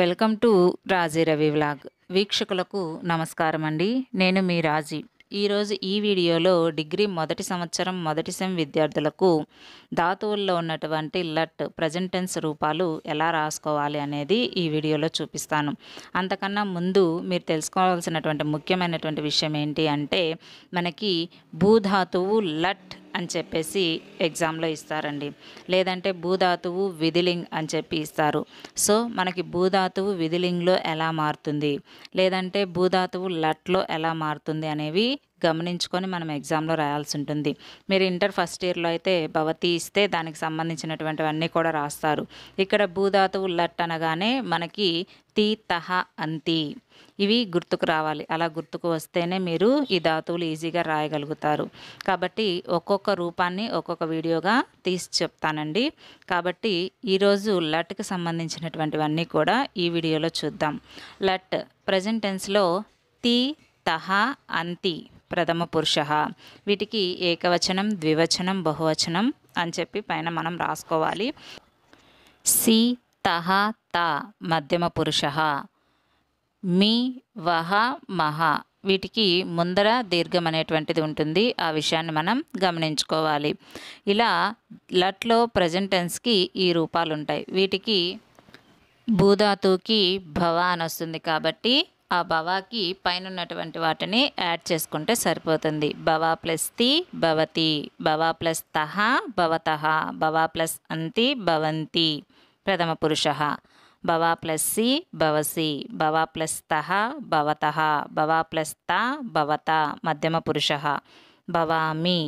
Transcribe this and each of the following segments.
welcome to Raji Ravi vlog వీక్షకులకు నమస్కారం అండి నేను మీ రాజీ ఈరోజు ఈ వీడియోలో డిగ్రీ మొదటి సంవత్సరం మొదటి సెమ్ విద్యార్థులకు ధాతువుల్లో ఉన్నటువంటి లట్ ప్రజెంటెన్స్ రూపాలు ఎలా రాసుకోవాలి అనేది ఈ వీడియోలో చూపిస్తాను అంతకన్నా ముందు మీరు తెలుసుకోవాల్సినటువంటి ముఖ్యమైనటువంటి విషయం ఏంటి అంటే మనకి భూధాతువు లట్ అని చెప్పేసి ఎగ్జామ్లో ఇస్తారండి లేదంటే భూధాతువు విధిలింగ్ అని చెప్పి ఇస్తారు సో మనకి భూధాతువు విధిలింగ్లో ఎలా మారుతుంది లేదంటే భూధాతువు లట్లో ఎలా మారుతుంది అనేవి గమనించుకొని మనం ఎగ్జామ్లో రాయాల్సి ఉంటుంది మీరు ఇంటర్ ఫస్ట్ ఇయర్లో అయితే భవతి ఇస్తే దానికి సంబంధించినటువంటివన్నీ కూడా రాస్తారు ఇక్కడ భూధాతువు లట్ అనగానే మనకి తీ తహ అంతి ఇవి గుర్తుకు రావాలి అలా గుర్తుకు వస్తేనే మీరు ఈ ధాతువులు ఈజీగా రాయగలుగుతారు కాబట్టి ఒక్కొక్క రూపాన్ని ఒక్కొక్క వీడియోగా తీసి చెప్తానండి కాబట్టి ఈరోజు లట్కి సంబంధించినటువంటివన్నీ కూడా ఈ వీడియోలో చూద్దాం లట్ ప్రజెంట్ టెన్స్లో తి తహ అంతి ప్రథమ పురుష వీటికి ఏకవచనం ద్వివచనం బహువచనం అని చెప్పి పైన మనం రాసుకోవాలి సి తహ త మధ్యమ పురుష మీ వహ మహ వీటికి ముందర దీర్ఘం అనేటువంటిది ఉంటుంది ఆ విషయాన్ని మనం గమనించుకోవాలి ఇలా లట్లో ప్రజెంటెన్స్కి ఈ రూపాలు ఉంటాయి వీటికి భూధాతుకి భవ అని వస్తుంది కాబట్టి ఆ భవాకి పైన ఉన్నటువంటి వాటిని యాడ్ చేసుకుంటే సరిపోతుంది భవా ప్లస్ తి భవతి భవా ప్లస్ తహ భవత భవా ప్లస్ అంతి భవంతి ప్రథమ పురుష భవా ప్లస్ సి భవసి భవా ప్లస్ తహ భవత భవా ప్లస్ త భవత మధ్యమ పురుష భవామి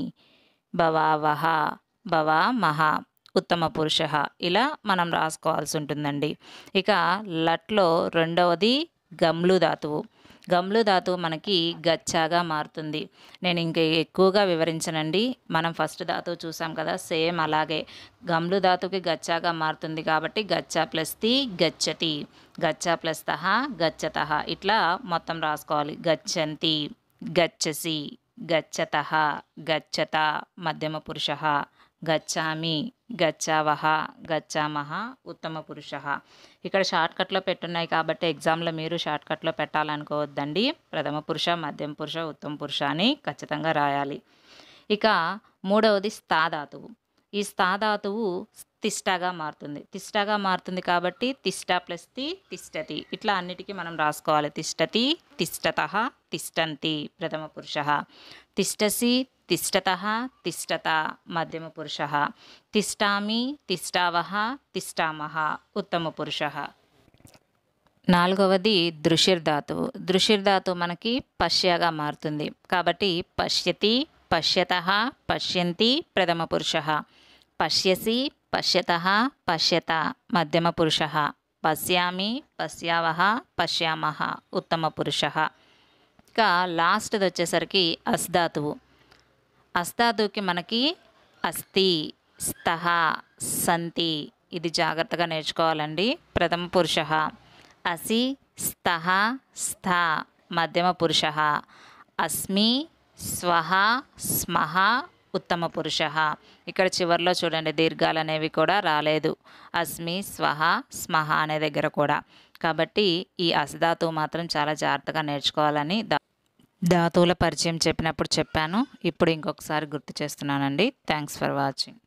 భవావహ భవామహ ఉత్తమ పురుష ఇలా మనం రాసుకోవాల్సి ఉంటుందండి ఇక లట్లో రెండవది గమ్లు ధాతువు గమ్లు ధాతువు మనకి గచ్చాగా మారుతుంది నేను ఇంక ఎక్కువగా వివరించనండి మనం ఫస్ట్ ధాతువు చూసాం కదా సేమ్ అలాగే గమ్లు ధాతువుకి గచ్చాగా మారుతుంది కాబట్టి గచ్చా ప్లస్ తి గచ్చతి గచ్చా ప్లస్ తహ గచ్చత ఇట్లా మొత్తం రాసుకోవాలి గచ్చంతి గచ్చసి గచ్చత గచ్చత మధ్యమ పురుష గచ్చామి గచ్చావహ గచ్చామహ ఉత్తమ పురుష ఇక్కడ షార్ట్కట్లో పెట్టున్నాయి కాబట్టి ఎగ్జామ్లో మీరు షార్ట్కట్లో పెట్టాలనుకోవద్దండి ప్రథమ పురుష మధ్యం పురుష ఉత్తమ పురుష అని ఖచ్చితంగా రాయాలి ఇక మూడవది స్థాధాతువు ఈ స్థాధాతువు తిష్టగా మారుతుంది తిష్టగా మారుతుంది కాబట్టి తిష్ట ప్లస్ తి తిష్టతి ఇట్లా అన్నిటికీ మనం రాసుకోవాలి తిష్టతి తిష్టత తిష్టంతి ప్రథమ పురుష తిష్టసి తిష్టత తిష్టత మధ్యమ పురుష తిష్టామి తిష్టావ తిష్టామ ఉత్తమ పురుష నాలుగవది దృశిర్ధాతువు దృశిర్ధాతువు మనకి పశ్యగా మారుతుంది కాబట్టి పశ్యతి పశ్యత పశ్యంతి ప్రథమ పురుష పశ్యసి పశ్యత పశ్యత మధ్యమ పురుష పశ్యామి పశ్యావ పశ్యామ ఉత్తమ పురుష ఇక లాస్ట్ది వచ్చేసరికి అస్ధాతువు అస్తాదుకి మనకి అస్థి స్థహ సంతి ఇది జాగ్రత్తగా నేర్చుకోవాలండి ప్రథమ పురుష అసి స్థహ స్థ మధ్యమ పురుష అస్మి స్వహ స్మహ ఉత్తమ పురుష ఇక్కడ చివరిలో చూడండి దీర్ఘాలు అనేవి కూడా రాలేదు అస్మి స్వహ స్మహ అనే దగ్గర కూడా కాబట్టి ఈ అసధాతు మాత్రం చాలా జాగ్రత్తగా నేర్చుకోవాలని ధాతువుల పరిచయం చెప్పినప్పుడు చెప్పాను ఇప్పుడు ఇంకొకసారి గుర్తు చేస్తున్నానండి థ్యాంక్స్ ఫర్ వాచింగ్